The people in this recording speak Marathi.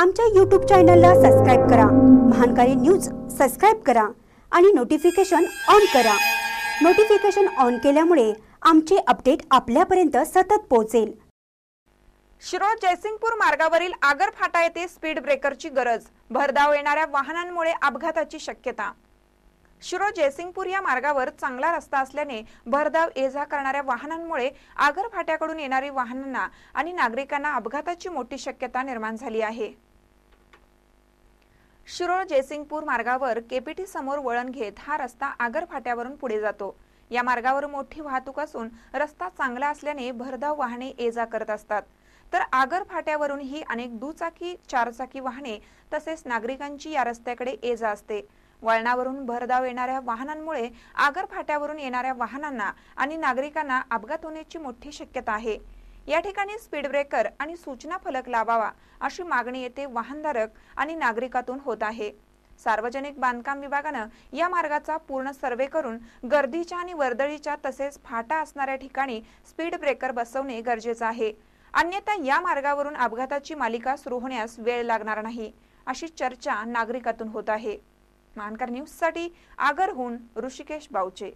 आमच्या यूट्यूब चॅनलला सबस्क्राईब करा महानकारी न्यूज सबस्क्राईब करा आणि नोटिफिकेशन ऑन करा नोटिफिकेशन ऑन केल्यामुळे आमचे अपडेट आपल्यापर्यंत सतत पोहोचेल शिरोळ जयसिंगपूर मार्गावरील आगर फाटा येथे स्पीड ब्रेकरची गरज भरधाव येणाऱ्या वाहनांमुळे अपघाताची शक्यता शिरोळ जयसिंगपूर या मार्गावर चांगला रस्ता असल्याने भरधाव एजा करणाऱ्या वाहनांमुळे आगर फाट्याकडून येणारी वाहनांना आणि नागरिकांना अपघाताची मोठी शक्यता निर्माण झाली आहे शिरोळ जयसिंगपूर मार्गावर केपीटी समोर वळण घेत हा रस्ता आगर फाट्यावरून पुढे जातो या मार्गावर मोठी वाहतूक असून रस्ता चांगला असल्याने भरधाव वाहने ये जा करत असतात तर आगर फाट्यावरून ही अनेक दुचाकी चारचाकी वाहने तसेच नागरिकांची या रस्त्याकडे ये जा असते वळणावरून भरधाव येणाऱ्या वाहनांमुळे आगर फाट्यावरून येणाऱ्या वाहनांना आणि नागरिकांना अपघात होण्याची मोठी शक्यता आहे या ठिकाणी स्पीड ब्रेकर आणि सूचना फलक लावावा अशी मागणी येथे वाहनधारक आणि नागरिकातून होत आहे सार्वजनिक बांधकाम विभागानं या मार्गाचा पूर्ण सर्वे करून गर्दीच्या आणि वर्दळीच्या तसेच फाटा असणाऱ्या ठिकाणी स्पीड ब्रेकर बसवणे गरजेचं आहे अन्यथा या मार्गावरून अपघाताची मालिका सुरू होण्यास वेळ लागणार नाही अशी चर्चा नागरिकातून होत आहे मानकर न्यूज साठी आगरहून ऋषिकेश बावचे